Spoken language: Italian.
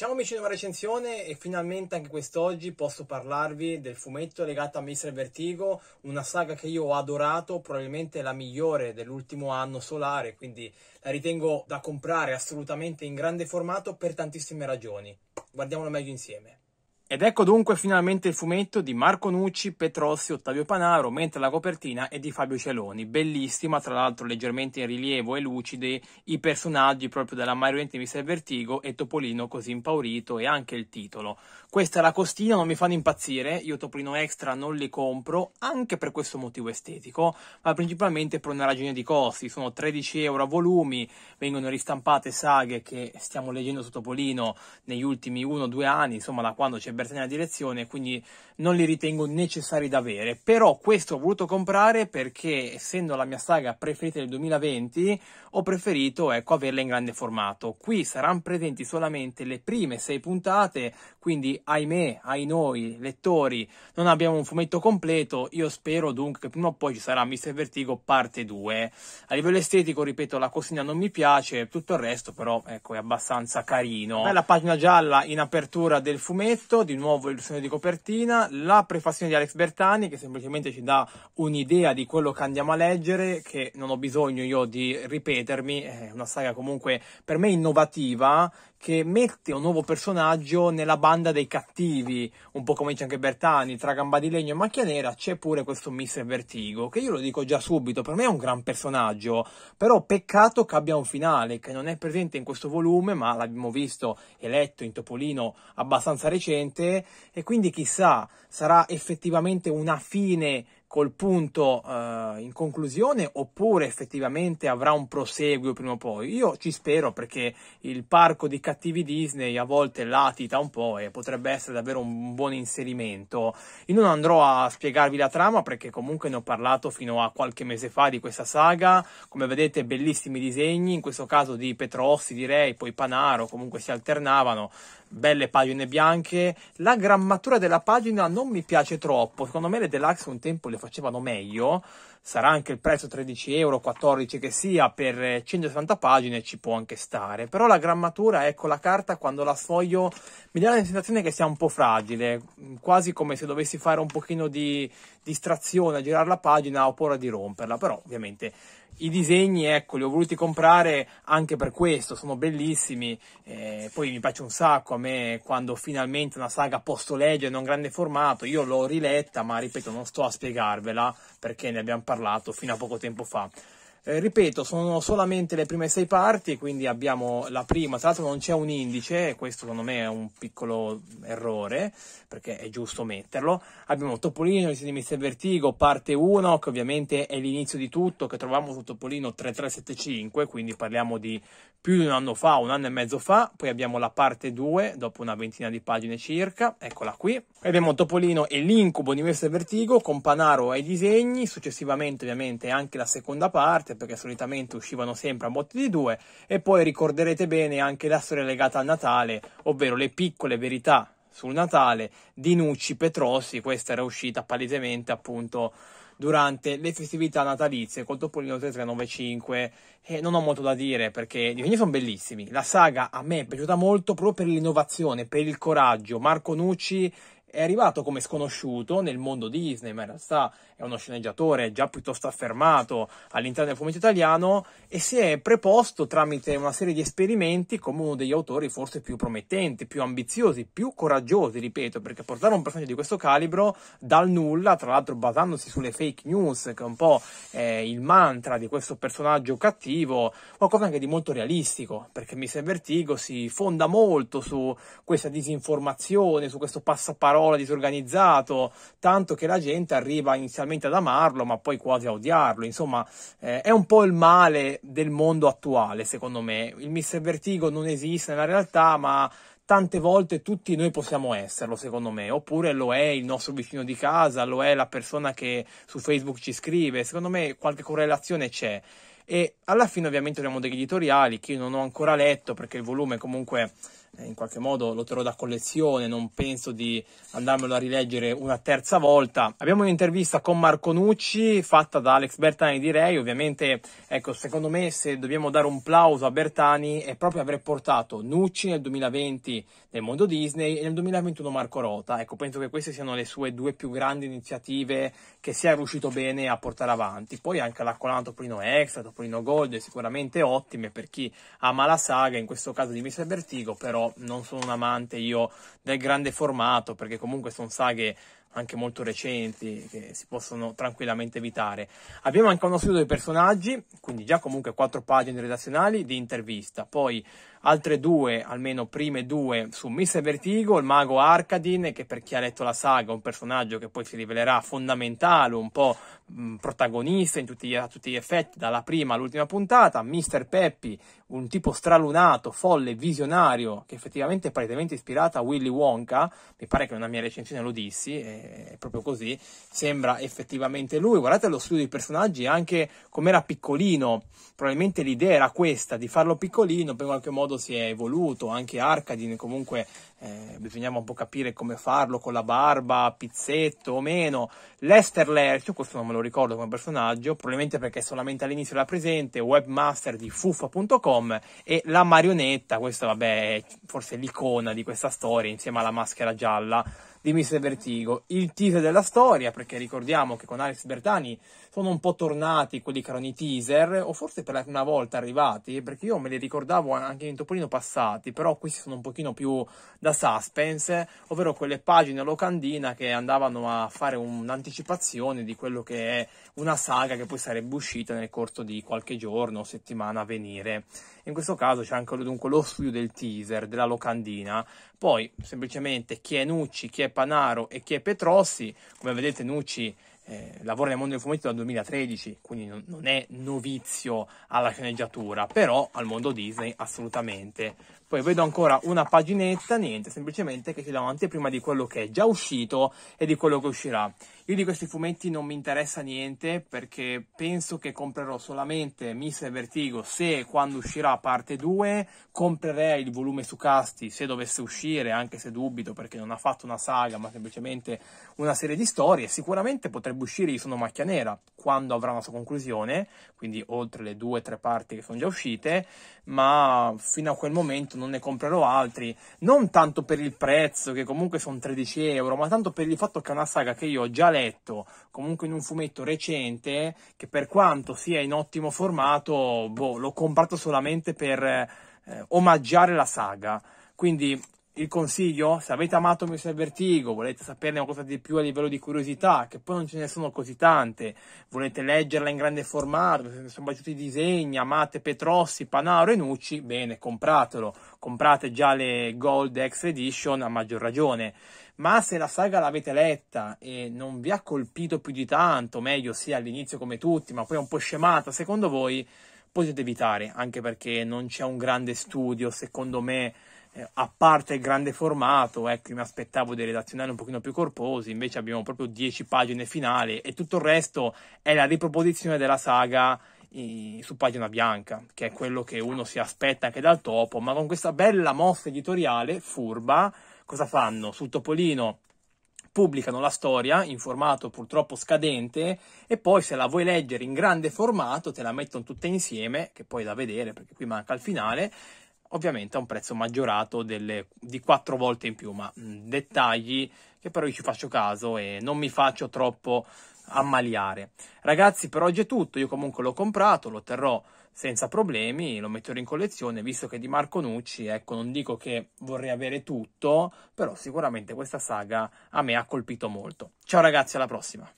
Ciao amici di una recensione e finalmente anche quest'oggi posso parlarvi del fumetto legato a Mister Vertigo, una saga che io ho adorato, probabilmente la migliore dell'ultimo anno solare, quindi la ritengo da comprare assolutamente in grande formato per tantissime ragioni. Guardiamolo meglio insieme. Ed ecco dunque finalmente il fumetto di Marco Nucci, Petrossi, Ottavio Panaro, mentre la copertina è di Fabio Celoni, bellissima, tra l'altro leggermente in rilievo e lucide i personaggi proprio della Mario Intervista e Vertigo e Topolino così impaurito e anche il titolo. Questa è la costina, non mi fanno impazzire, io Topolino Extra non li compro, anche per questo motivo estetico, ma principalmente per una ragione di costi, sono 13 euro a volumi, vengono ristampate saghe che stiamo leggendo su Topolino negli ultimi 1-2 anni, insomma da quando c'è libertà nella direzione, quindi non li ritengo necessari da avere. Però questo ho voluto comprare perché, essendo la mia saga preferita del 2020, ho preferito ecco, averla in grande formato. Qui saranno presenti solamente le prime sei puntate, quindi ahimè, ai noi lettori, non abbiamo un fumetto completo. Io spero dunque che prima o poi ci sarà Mr. Vertigo parte 2. A livello estetico, ripeto, la costina non mi piace, tutto il resto però ecco, è abbastanza carino. La pagina gialla in apertura del fumetto di nuovo illustrazione di copertina, la prefazione di Alex Bertani che semplicemente ci dà un'idea di quello che andiamo a leggere, che non ho bisogno io di ripetermi, è una saga comunque per me innovativa, che mette un nuovo personaggio nella banda dei cattivi, un po' come dice anche Bertani, tra Gamba di Legno e Macchia Nera c'è pure questo Mr. Vertigo, che io lo dico già subito, per me è un gran personaggio, però peccato che abbia un finale, che non è presente in questo volume, ma l'abbiamo visto e letto in Topolino abbastanza recente, e quindi chissà, sarà effettivamente una fine col punto eh, in conclusione oppure effettivamente avrà un proseguio prima o poi. Io ci spero perché il parco di cattivi Disney a volte latita un po' e potrebbe essere davvero un buon inserimento. Io non andrò a spiegarvi la trama perché comunque ne ho parlato fino a qualche mese fa di questa saga. Come vedete bellissimi disegni, in questo caso di Petrossi direi, poi Panaro, comunque si alternavano belle pagine bianche. La grammatura della pagina non mi piace troppo. Secondo me le deluxe un tempo le facevano meglio sarà anche il prezzo 13 euro, 14 che sia, per 160 eh, pagine ci può anche stare. Però la grammatura, ecco, la carta quando la sfoglio mi dà la sensazione che sia un po' fragile, mm, quasi come se dovessi fare un pochino di distrazione a girare la pagina, oppure di romperla, però ovviamente i disegni, ecco, li ho voluti comprare anche per questo, sono bellissimi, eh, poi mi piace un sacco a me quando finalmente una saga posso leggere in un grande formato, io l'ho riletta, ma ripeto, non sto a spiegarvela perché ne abbiamo parlato fino a poco tempo fa. Eh, ripeto, sono solamente le prime sei parti, quindi abbiamo la prima, tra l'altro non c'è un indice, questo secondo me è un piccolo errore, perché è giusto metterlo. Abbiamo Topolino, di Mister Vertigo, parte 1, che ovviamente è l'inizio di tutto, che troviamo su Topolino 3375, quindi parliamo di più di un anno fa, un anno e mezzo fa. Poi abbiamo la parte 2, dopo una ventina di pagine circa, eccola qui. Poi abbiamo Topolino e l'incubo di Mister Vertigo, con Panaro ai disegni, successivamente ovviamente anche la seconda parte puntate perché solitamente uscivano sempre a botte di due e poi ricorderete bene anche la storia legata al Natale, ovvero le piccole verità sul Natale di Nucci Petrossi, questa era uscita palesemente appunto durante le festività natalizie col Topolino 3395 e non ho molto da dire perché i disegni sono bellissimi. La saga a me è piaciuta molto proprio per l'innovazione, per il coraggio. Marco Nucci è arrivato come sconosciuto nel mondo Disney, ma in realtà è uno sceneggiatore già piuttosto affermato all'interno del fumetto italiano e si è preposto tramite una serie di esperimenti come uno degli autori forse più promettenti, più ambiziosi, più coraggiosi, ripeto, perché portare un personaggio di questo calibro dal nulla, tra l'altro basandosi sulle fake news, che è un po' eh, il mantra di questo personaggio cattivo, qualcosa anche di molto realistico, perché Miss Vertigo si fonda molto su questa disinformazione, su questo passaparola disorganizzato, tanto che la gente arriva inizialmente inizialmente ad amarlo, ma poi quasi a odiarlo. Insomma, eh, è un po' il male del mondo attuale, secondo me. Il Mr. Vertigo non esiste nella realtà, ma tante volte tutti noi possiamo esserlo, secondo me, oppure lo è il nostro vicino di casa, lo è la persona che su Facebook ci scrive, secondo me qualche correlazione c'è. E alla fine ovviamente abbiamo degli editoriali che io non ho ancora letto perché il volume comunque in qualche modo lo terrò da collezione, non penso di andarmelo a rileggere una terza volta. Abbiamo un'intervista con Marco Nucci fatta da Alex Bertani, direi, ovviamente, ecco, secondo me se dobbiamo dare un plauso a Bertani è proprio aver portato Nucci nel 2020 nel mondo Disney e nel 2021 Marco Rota. Ecco, penso che queste siano le sue due più grandi iniziative che sia riuscito bene a portare avanti. Poi anche l'accolano Topolino Extra, Topolino Gold, sicuramente ottime per chi ama la saga, in questo caso di Mr. Vertigo, però non sono un amante io del grande formato perché comunque sono saghe anche molto recenti che si possono tranquillamente evitare. Abbiamo anche uno studio dei personaggi, quindi già comunque quattro pagine redazionali di intervista, poi altre due, almeno prime due, su Miss Vertigo, il mago Arcadin, che per chi ha letto la saga è un personaggio che poi si rivelerà fondamentale, un po' protagonista in tutti, a tutti gli effetti, dalla prima all'ultima puntata, Mister Peppy, un tipo stralunato, folle, visionario, che effettivamente è praticamente ispirata a Willy Wonka, mi pare che in una mia recensione lo dissi, è proprio così, sembra effettivamente lui. Guardate lo studio dei personaggi, anche come era piccolino, probabilmente l'idea era questa, di farlo piccolino, poi in qualche modo si è evoluto, anche Arcadine comunque eh, bisognava un po' capire come farlo, con la barba, pizzetto o meno. Lester Lercio, questo non me lo ricordo come personaggio, probabilmente perché solamente all'inizio era presente, webmaster di fuffa.com e la marionetta, questa vabbè forse l'icona di questa storia insieme alla maschera gialla di Mr. Vertigo il teaser della storia, perché ricordiamo che con Alex Bertani sono un po' tornati quelli che erano i teaser, o forse per la prima volta arrivati, perché io me li ricordavo anche in Topolino passati, però questi sono un pochino più da suspense, ovvero quelle pagine locandina che andavano a fare un'anticipazione di quello che è una saga che poi sarebbe uscita nel corso di qualche giorno o settimana a venire. In questo caso c'è anche dunque lo studio del teaser, della locandina, poi semplicemente chi è Nucci, chi è Panaro e chi è Petrossi, come vedete Nucci eh, lavora nel mondo del fumetto dal 2013, quindi non, non, è novizio alla sceneggiatura, però al mondo Disney assolutamente. Poi vedo ancora una paginetta, niente, semplicemente che ci dà un'anteprima di quello che è già uscito e di quello che uscirà. Io di questi fumetti non mi interessa niente perché penso che comprerò solamente Miss e Vertigo se quando uscirà parte 2, comprerei il volume su Casti se dovesse uscire, anche se dubito perché non ha fatto una saga ma semplicemente una serie di storie, sicuramente potrebbe Bushiri sono macchia nera quando avrà una sua conclusione, quindi oltre le due o tre parti che sono già uscite, ma fino a quel momento non ne comprerò altri, non tanto per il prezzo, che comunque sono 13 euro, ma tanto per il fatto che è una saga che io ho già letto, comunque in un fumetto recente, che per quanto sia in ottimo formato, boh, l'ho comprato solamente per eh, omaggiare la saga. Quindi il consiglio, se avete amato Mr. Vertigo, volete saperne qualcosa di più a livello di curiosità, che poi non ce ne sono così tante, volete leggerla in grande formato, se ne sono piaciuti i disegni, amate Petrossi, Panaro e Nucci, bene, compratelo, comprate già le Gold X Edition a maggior ragione. Ma se la saga l'avete letta e non vi ha colpito più di tanto, meglio sì all'inizio come tutti, ma poi è un po' scemata, secondo voi potete evitare, anche perché non c'è un grande studio, secondo me eh, a parte il grande formato, ecco, mi aspettavo dei redazionali un pochino più corposi, invece abbiamo proprio 10 pagine finali e tutto il resto è la riproposizione della saga su pagina bianca, che è quello che uno si aspetta anche dal topo, ma con questa bella mossa editoriale furba, cosa fanno? Sul Topolino pubblicano la storia in formato purtroppo scadente e poi se la vuoi leggere in grande formato te la mettono tutta insieme, che poi da vedere perché qui manca il finale, ovviamente a un prezzo maggiorato delle, di 4 volte in più, ma mh, dettagli che però io ci faccio caso e non mi faccio troppo ammaliare. Ragazzi, per oggi è tutto, io comunque l'ho comprato, lo terrò senza problemi, lo metterò in collezione, visto che è di Marco Nucci, ecco, non dico che vorrei avere tutto, però sicuramente questa saga a me ha colpito molto. Ciao ragazzi, alla prossima!